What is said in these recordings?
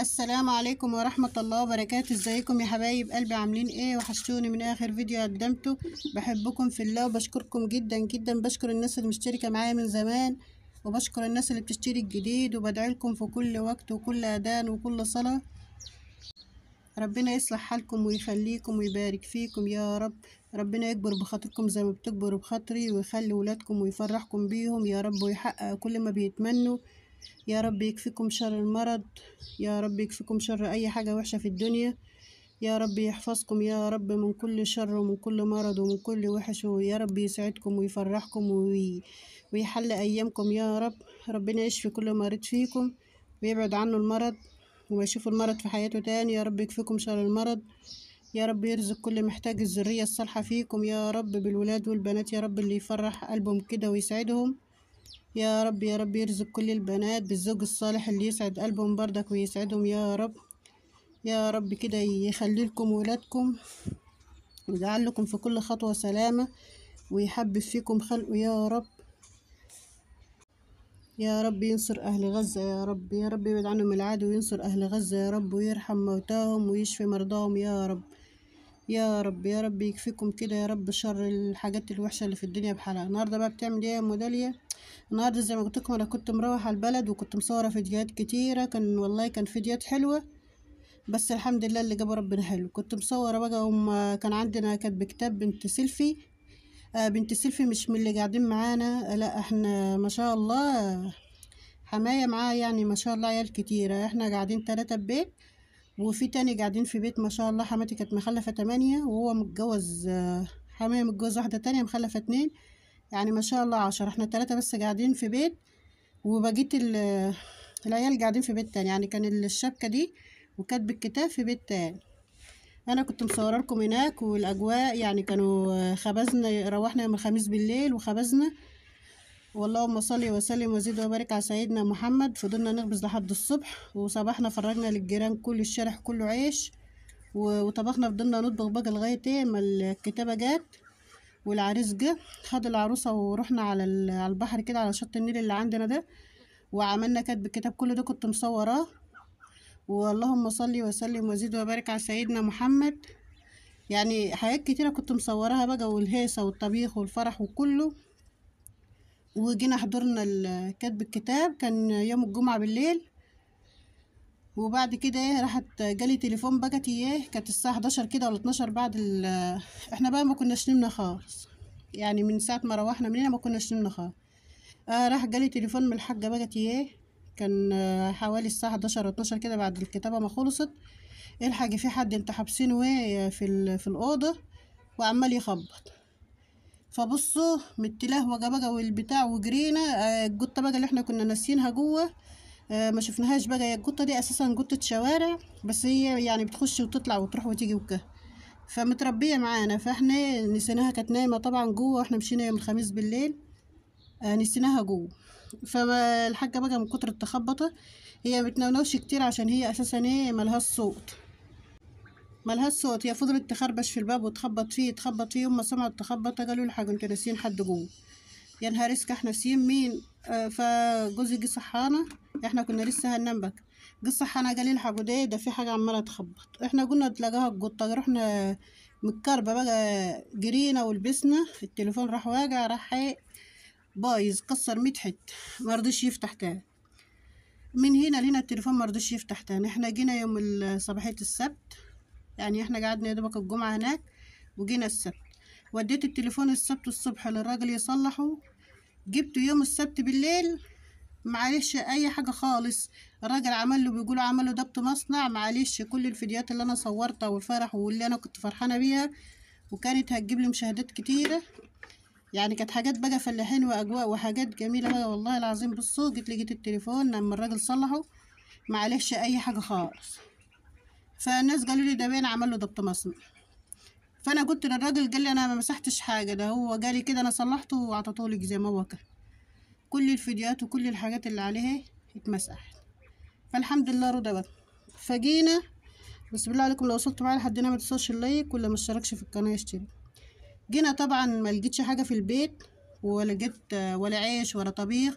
السلام عليكم ورحمة الله وبركاته ازيكم يا حبايب قلبي عاملين ايه وحشتوني من اخر فيديو قدمته بحبكم في الله وبشكركم جدا جدا بشكر الناس اللي مشتركة معايا من زمان وبشكر الناس اللي بتشتري الجديد وبدعي لكم في كل وقت وكل اذان وكل صلاة ربنا يصلح حالكم ويخليكم ويبارك فيكم يا رب ربنا يكبر بخاطركم زي ما بتكبروا بخاطري ويخلي ولادكم ويفرحكم بيهم يا رب ويحقق كل ما بيتمنوا يا رب يكفيكم شر المرض يا رب يكفيكم شر أي حاجة وحشة في الدنيا يا رب يحفظكم يا رب من كل شر ومن كل مرض ومن كل وحش ويا رب يسعدكم ويفرحكم وي... ويحل أيامكم يا رب ربنا يشفي كل مريض فيكم ويبعد عنه المرض وما يشوف المرض في حياته تاني يا رب يكفيكم شر المرض يا رب يرزق كل محتاج الذرية الصالحة فيكم يا رب بالولاد والبنات يا رب اللي يفرح قلبهم كده ويسعدهم يا رب يا رب يرزق كل البنات بالزوج الصالح اللي يسعد قلبهم برضك ويسعدهم يا رب يا رب كده يخلي لكم ولادكم ويجعل لكم في كل خطوة سلامة ويحبب فيكم خلقه يا رب يا رب ينصر أهل غزة يا رب يا رب يبعد عنهم العدو وينصر أهل غزة يا رب ويرحم موتاهم ويشفي مرضاهم يا رب يا رب يا رب يكفيكم كده يا رب شر الحاجات الوحشه اللي في الدنيا بحالها النهارده بقى بتعمل ايه يا ام داليا النهارده زي ما قلت لكم انا كنت مروحه البلد وكنت مصوره فيديوهات كتيره كان والله كان فيديوهات حلوه بس الحمد لله اللي جابه ربنا حلو كنت مصوره بقى وما كان عندنا كانت بكتاب بنت سيلفي آه، بنت سيلفي مش من اللي قاعدين معانا آه، لا احنا ما شاء الله حمايه معاها يعني ما شاء الله عيال كتيره احنا قاعدين ثلاثه ببيت وفي تاني قاعدين في بيت ما شاء الله حماتي كانت مخلفة تمانية وهو متجوز آه، حماية متجوز واحدة تانية مخلفة اتنين يعني ما شاء الله عشرة احنا التلاتة بس قاعدين في بيت وبقيت آه، العيال قاعدين في بيت تاني يعني كان الشبكة دي وكاتب الكتاب في بيت تاني انا كنت مصوره لكم هناك والاجواء يعني كانوا آه، خبزنا روحنا يوم الخميس بالليل وخبزنا واللهم صل وسلم وزيد وبارك على سيدنا محمد فضلنا نخبز لحد الصبح وصباحنا فرجنا للجيران كل الشرح كله عيش وطبخنا فضلنا نطبخ بقى لغايه ايه ما الكتابه جت والعريس جه خد العروسه ورحنا على البحر كده على شط النيل اللي عندنا ده وعملنا كاتب الكتاب كل ده كنت مصوراه واللهم صلي وسلم وزيد وبارك على سيدنا محمد يعني حاجات كتيره كنت مصوراها بقى والهيصه والطبيخ والفرح وكله وجينا حضرنا كتب الكتاب كان يوم الجمعة بالليل وبعد كده ايه راحت جالي تليفون بكت ايه كانت الساعة 11 كده ولا 12 بعد ال احنا بقى ما كناش نمنا خالص يعني من ساعة ما روحنا من هنا ما كناش نمنا خالص آه راح جالي تليفون من الحاجة بكت ايه كان آه، حوالي الساعة 11 ولا 12 كده بعد الكتابة ما خلصت إيه، الحاجة في حد انت حابسينه ايه في, في الأوضة وعمال يخبط فبصوا متلهوه بقى والبتاع وجرينا آه، الجطه بقى اللي احنا كنا ناسينها جوه آه، ما شفناهاش بقى هي الجطه دي اساسا جطه شوارع بس هي يعني بتخش وتطلع وتروح وتيجي وكده فمتربيه معانا فاحنا نسيناها كانت نايمه طبعا جوه واحنا مشينا يوم الخميس بالليل آه، نسيناها جوه فالحاجه بقى من كتر التخبطه هي متنونوش كتير عشان هي اساسا ايه ملهاش صوت ملهاش صوت هي فضلت تخربش في الباب وتخبط فيه تخبط فيه يوم ما سمعت تخبط قالوا لها انتوا ناسيين حد جوه يا نهار اسك احنا ناسيين مين آه فجوزي جه صحانا احنا كنا لسه هننام بك جه صحانا قال لها حاجة ده في حاجه عماله تخبط احنا قلنا تلاقاها الجطه رحنا متكربه بقى جرينا ولبسنا التليفون راح واجع راح ايه، بايظ كسر ميت حته مرضيش يفتح تاني من هنا لهنا التليفون مرضيش يفتح تاني احنا جينا يوم صباحيه السبت يعني احنا قعدنا يدبك الجمعة هناك وجينا السبت وديت التليفون السبت الصبح للراجل يصلحه جبته يوم السبت بالليل معلش اي حاجه خالص الراجل عمل بيقولوا عمل دبت مصنع معلش كل الفيديوهات اللي انا صورتها والفرح واللي انا كنت فرحانه بيها وكانت هتجيب لي مشاهدات كتيره يعني كانت حاجات بقى فلاحين واجواء وحاجات جميله بقى والله العظيم بصوا جيت لقيت التليفون لما الراجل صلحه معلش اي حاجه خالص فالناس قالوا لي ده باين عمل له ضبط مصنع فانا قلت للراجل قال لي انا ما مسحتش حاجه ده هو لي كده انا صلحته وعطته لك زي ما هو كان كل الفيديوهات وكل الحاجات اللي عليها اتمسحت فالحمد لله رضا بقى فجينا بسم الله عليكم لو وصلت معايا لحد هنا ما تنساش اللايك ولا ما اشتركش في القناه اشترك جينا طبعا ما لقيتش حاجه في البيت ولا جبت ولا عيش ولا طبيخ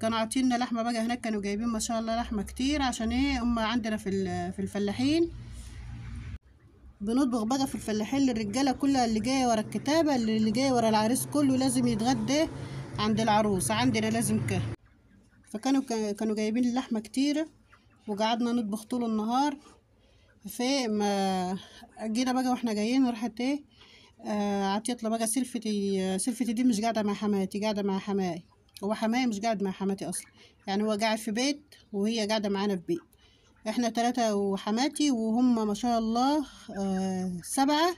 كانوا عاطيننا لحمه بقى هناك كانوا جايبين ما شاء الله لحمه كتير عشان ايه هم عندنا في في الفلاحين بنطبخ بقى في الفلاحين للرجاله كلها اللي جايه ورا الكتابه اللي جايه ورا العريس كله لازم يتغدى عند العروس عندنا لازم كده فكانوا كانوا جايبين اللحمه كتيره وقعدنا نطبخ طول النهار في ما جينا بقى واحنا جايين راحت ايه آه، عطيت له بقى سلفتي سلفتي دي مش قاعده مع حماتي قاعده مع حماي هو حماية مش قاعد مع حماتي أصلا يعني هو قاعد في بيت وهي قاعدة معانا في بيت احنا تلاتة وحماتي وهم ما شاء الله آه سبعة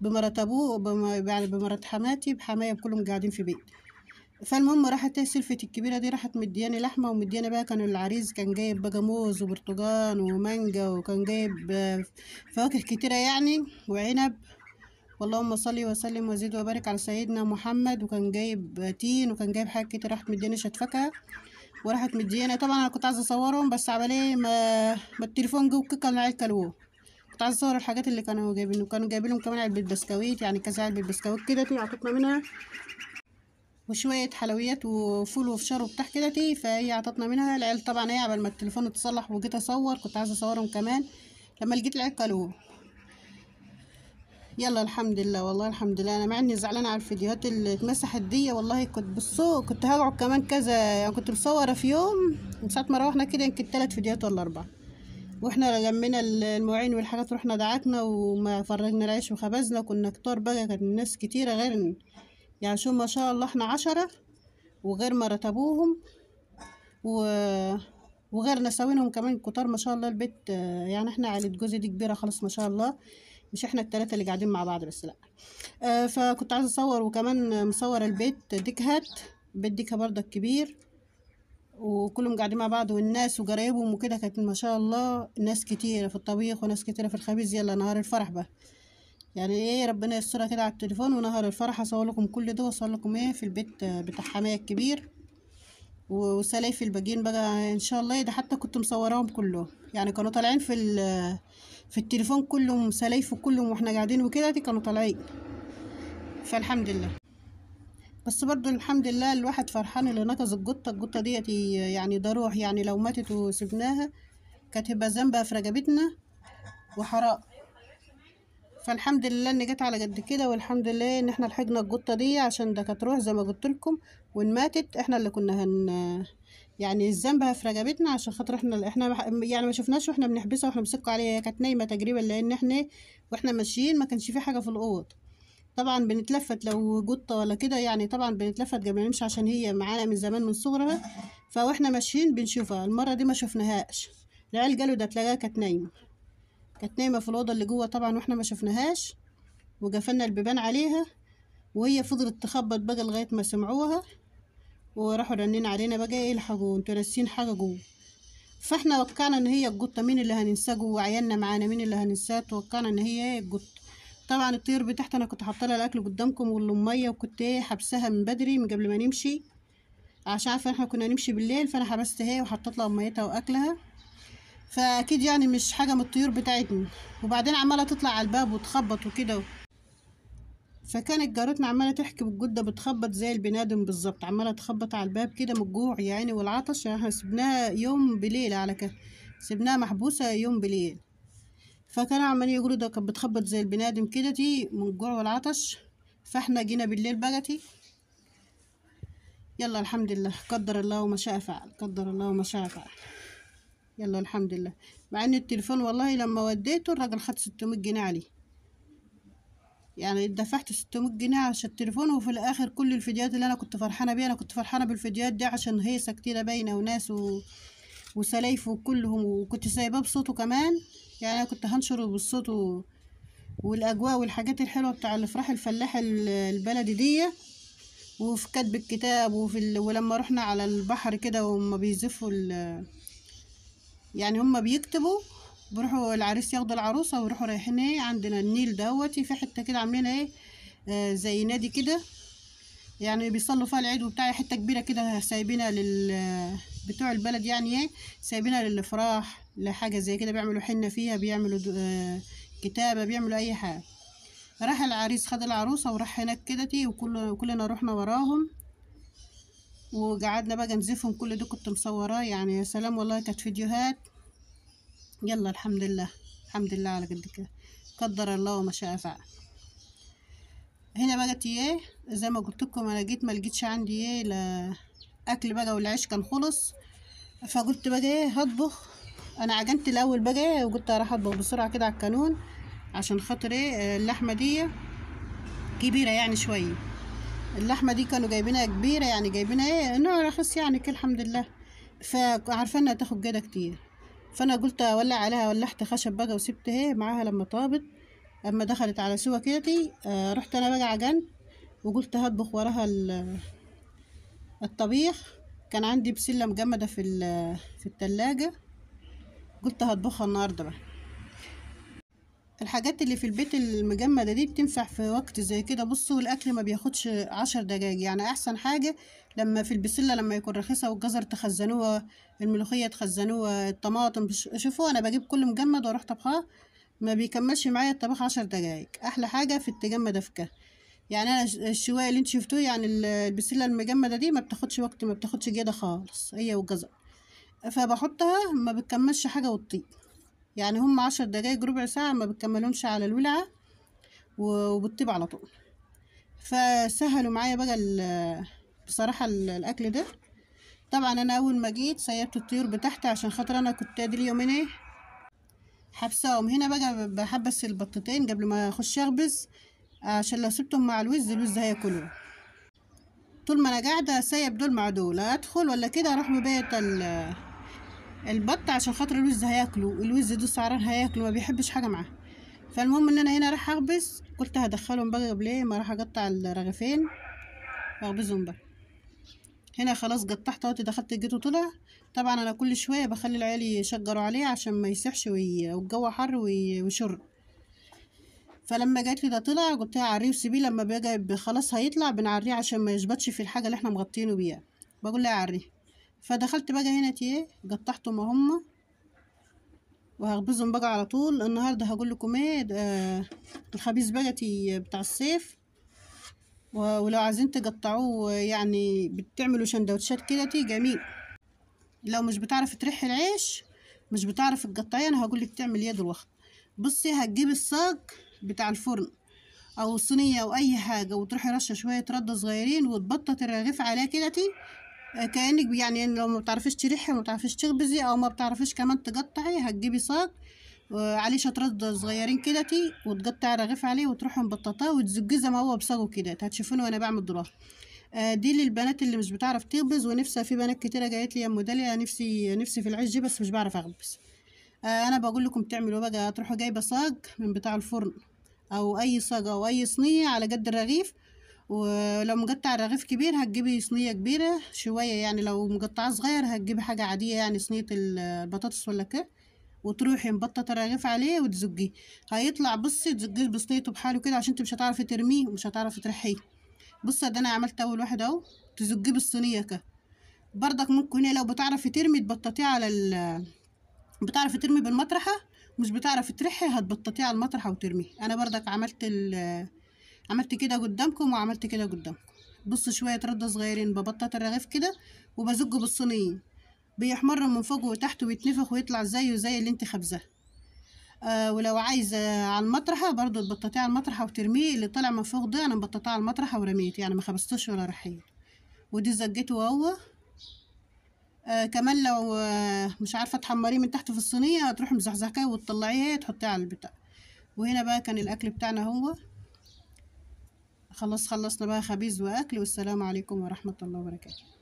بمرات أبوه يعني بمرات حماتي بحماية كلهم قاعدين في بيت فالمهم راحت هي الكبيرة دي راحت مدياني لحمة ومدياني بقى كان العريس كان جايب بقى موز وبرتقان ومانجا وكان جايب آه، فواكه كتيرة يعني وعنب اللهم صل وسلم وزيد وبارك على سيدنا محمد وكان جايب تين وكان جايب حاجات كتير راحت مدياني فاكهه وراحت مدينا طبعا انا كنت عايزه اصورهم بس عبالي ما, ما التليفون جه وكيكه من العيال كلوه كنت عايزه اصور الحاجات اللي كانوا جايبينه كانوا جايبين لهم كمان علبه بسكويت يعني كذا علبه بسكويت كده تي عطتنا منها وشوية حلويات وفول وفشار وبتاع كده تي فهي عطتنا منها العيال طبعا هي إيه، عبال ما التليفون اتصلح وجيت اصور كنت عايزه اصورهم كمان لما لقيت العيال كلوه يلا الحمد لله والله الحمد لله انا مع اني زعلانه على الفيديوهات اللي اتمسحت دي والله كنت بصو كنت هقعد كمان كذا يعني كنت مصوره في يوم من ساعه ما روحنا كده يمكن ثلاث فيديوهات ولا اربعه واحنا لمينا المواعين والحاجات رحنا دعكنا وما فرجنا العيش وخبزنا كنا كتار بقى كان الناس كتيره غير يعني شو ما شاء الله احنا عشرة وغير ما رتبوهم و... وغير نساوينهم كمان كتار ما شاء الله البيت يعني احنا عائلة جوزي دي كبيرة خالص ما شاء الله مش احنا التلاتة اللي قاعدين مع بعض بس لا آه فكنت عايزة اصور وكمان مصورة البيت ديكهات بيت ديكها برضك كبير وكلهم قاعدين مع بعض والناس وقرايبهم وكده كانت ما شاء الله ناس كتيرة في الطبيخ وناس كتيرة في الخبيز يلا نهار الفرح بقى يعني ايه ربنا يسترها كده على التليفون ونهار الفرح هصور لكم كل ده واصور لكم ايه في البيت بتاع حماية الكبير وسلايف الباجين بقى ان شاء الله ده حتى كنت مصوراهم كلهم يعني كانوا طالعين في في التليفون كلهم سلايف كلهم واحنا قاعدين وكده دي كانوا طالعين فالحمد لله بس برضو الحمد لله الواحد فرحان اللي نقذ القطة القطة ديت يعني ده روح يعني لو ماتت وسبناها كانت هتبقى ذنبها في رقبتنا وحرام فالحمد لله ان جت على قد كده والحمد لله ان احنا لحقنا القطه دي عشان ده كانت روح زي ما قلت لكم وان ماتت احنا اللي كنا هن يعني الذنبها في رقبتنا عشان خاطر احنا احنا يعني ما شفناش واحنا بنحبسها واحنا بنسكوا عليها هي كانت نايمه تقريبا لان احنا واحنا ماشيين ما كانش في حاجه في الاوض طبعا بنتلفت لو قطه ولا كده يعني طبعا بنتلفت قبل نمشي عشان هي معانا من زمان من صغرها فاحنا ماشيين بنشوفها المره دي ما شفناهاش العيال قالوا ده تلاقيها كانت نايمه كانت نايمه في الاوضه اللي جوه طبعا واحنا ما شفناهاش وقفلنا البيبان عليها وهي فضلت تخبط بقى لغايه ما سمعوها وراحوا رنين علينا بقى ايه الحاجه انتوا ناسيين حاجه جوه فاحنا وقعنا ان هي القطه مين اللي هننساه جوه عيالنا معانا مين اللي هننساه توقعنا ان هي القطه طبعا الطير بتاعتي انا كنت حاطه لها الاكل قدامكم والاميه وكنت ايه حبسها من بدري من قبل ما نمشي عشان عارفه احنا كنا نمشي بالليل فانا حبستها وحطيت لها اميتها واكلها فاكيد يعني مش حاجه من الطيور بتاعتنا وبعدين عماله تطلع على الباب وتخبط وكده فكانت جارتنا عماله تحكي بالجده بتخبط زي البنادم بالظبط عماله تخبط على الباب كده من الجوع يعني والعطش احنا سبناها يوم بليل على كده سبناها محبوسه يوم بليل فكان عمالين يقولوا ده كانت بتخبط زي البنادم كده دي من الجوع والعطش فاحنا جينا بالليل بقتي يلا الحمد لله قدر الله وما شاء فعل قدر الله وما شاء فعل يلا الحمد لله مع ان التليفون والله لما وديته الراجل خد 600 جنيه عليه يعني دفعت 600 جنيه عشان التليفون وفي الاخر كل الفيديوهات اللي انا كنت فرحانه بيها انا كنت فرحانه بالفيديوهات دي عشان هيصه كتيره باينه وناس و... وسلايف وكلهم وكنت سايباه بصوته كمان يعني انا كنت هنشره و... والاجواء والحاجات الحلوه بتاع الافراح الفلاح البلدي دي وفي كتب الكتاب وفي ال... ولما رحنا على البحر كده وهم بيزفوا ال... يعني هما بيكتبوا بيروحوا العريس ياخدوا العروسه ويروحوا رايحين ايه عندنا النيل دوت في حته كده عاملين ايه آه زي نادي كده يعني بيصلوا فيها العيد وبتاع حته كبيره كده سايبينها لل بتوع البلد يعني ايه سايبينها للافراح لحاجه زي كده بيعملوا حنه فيها بيعملوا آه كتابه بيعملوا اي حاجه راح العريس خد العروسه وراح هناك كده تي وكلنا رحنا وراهم وقعدنا بقى نزفهم كل دي كنت مصوراه يعني يا سلام والله كانت فيديوهات يلا الحمد لله الحمد لله على قد كده قدر الله وما شاء فعل هنا بقت ايه زي ما قلت لكم انا جيت ما لقيتش عندي ايه لا اكل بقى والعيش كان خلص فقلت بقى ايه هطبخ انا عجنت الاول بقى ايه وقلت راح اطبخ بسرعه كده على الكانون عشان خاطر ايه اللحمه دي كبيره يعني شويه اللحمه دي كانوا جايبينها كبيره يعني جايبينها ايه نوع رخيص يعني كل الحمد لله فعارفه انها تاخد جده كتير فانا قلت اولع عليها ولحت خشب بقى وسبت اهي معاها لما طابت اما دخلت على سوا كده آه رحت انا بقى عجن وقلت هطبخ وراها الطبيخ كان عندي بسله مجمده في في التلاجة قلت هطبخها النهارده بقى الحاجات اللي في البيت المجمدة دي بتنفع في وقت زي كده بصوا الأكل ما بياخدش عشر دجاج يعني أحسن حاجة لما في البسلة لما يكون رخيصة والجزر تخزنوها الملوخية تخزنوها الطماطم شوفوا أنا بجيب كل مجمد وأروح طبخاه ما بيكملش معايا الطبخ عشر دجاج أحلى حاجة في التجمد في يعني أنا الشواية اللي انتوا شفتوه يعني البسلة المجمدة دي ما بتاخدش وقت ما بتاخدش جيدة خالص هي والجزر فبحطها ما بتكملش حاجة والطيب يعني هم عشر دقايق ربع ساعة ما بتكملهمش على الولعة وبتطيب على طول فسهلوا معايا بقى بصراحة الأكل ده طبعا أنا أول ما جيت سيبت الطيور بتاعتي عشان خاطر أنا كنت أدري يومين إيه حبساهم هنا بقى بحبس البطتين قبل ما أخش أخبز عشان لو سبتهم مع الوز الوز هياكلوه طول ما أنا قاعدة سايب دول مع دول أدخل ولا كده أروح ببيت البط عشان خاطر الوز هياكله الوز ده سعران هياكله ما بيحبش حاجه معاه فالمهم ان انا هنا راح اخبز قلت هدخلهم بقى ليه ما راح اقطع الرغيفين واخبزهم بقى هنا خلاص قطعت اهوت دخلت الجيت وطلع طبعا انا كل شويه بخلي العيال يشجروا عليه عشان ما يسحش وي... والجو حر وي... ويشر فلما جات لي ده طلع قلت لها عريه وسيبيه لما بيجي خلاص هيطلع بنعريه عشان ما يشبطش في الحاجه اللي احنا مغطينه بيها بقول لها عريه فدخلت بقى هنا ايه قطعتهم اهم وهخبزهم بقى على طول النهارده هقول لكم ايه آه الخبيز بقى بتاع الصيف ولو عايزين تقطعوه يعني بتعملوا سندوتشات كده جميل لو مش بتعرف تريحي العيش مش بتعرف تقطعيه انا هقول لك تعمل يد دلوقتي بصي هتجيب الصاج بتاع الفرن او الصينيه او اي حاجه وتروحي رشه شويه رده صغيرين وتبطط الرغيف عليه كده كانك يعني لو ما بتعرفيش تريحي وما بتعرفيش تخبزي او ما بتعرفيش كمان تقطعي هتجيبي صاج عليه شطرات صغيرين كده تي وتقطعي رغيف عليه وتروحي مبططاه وتزجيه زي ما هو بصاجه كده هتشوفوني وانا بعمل ضرار آه، دي للبنات اللي مش بتعرف تخبز ونفسها في بنات كتيره جايت لي يا ام نفسي نفسي في العيش دي بس مش بعرف اخبز آه، انا بقول لكم تعملوا بقى تروحوا جايبه صاج من بتاع الفرن او اي صاج او اي صينيه على قد الرغيف ولو مقطع رغيف كبير هتجيبي صينية كبيرة شوية يعني لو مقطعة صغير هتجيبي حاجة عادية يعني صينية البطاطس ولا كده وتروحي مبططة الرغيف عليه وتزجيه هيطلع بصي تزجيه بصينيته بحاله كده عشان انت مش هتعرفي ترميه ومش هتعرفي ترحيه بصي ده انا عملت اول واحد اهو تزجيه بالصينية كده بردك ممكن لو بتعرفي ترمي تبططيه على ال بتعرفي ترمي بالمطرحة مش بتعرفي ترحي هتبططيه على المطرحة وترميه انا بردك عملت ال عملت كده قدامكم وعملت كده قدامكم بص شوية رده صغيرين ببطط الرغيف كده وبزجه بالصينيين بيحمر من فوق وتحت ويتنفخ ويطلع زيه زي اللي انت خبزاه آه ولو عايزة على المطرحة برضو تبططيه على المطرحة وترميه اللي طلع من فوق ده انا مبططاه على المطرحة ورميت يعني ما خبزتوش ولا رحيل ودي زجته وهو آه كمان لو آه مش عارفة تحمريه من تحت في الصينية هتروحي مزحزحكيه وتطلعيه هي تحطيه على البتاع وهنا بقى كان الأكل بتاعنا هو خلص خلصنا بقى خبيز واكل والسلام عليكم ورحمه الله وبركاته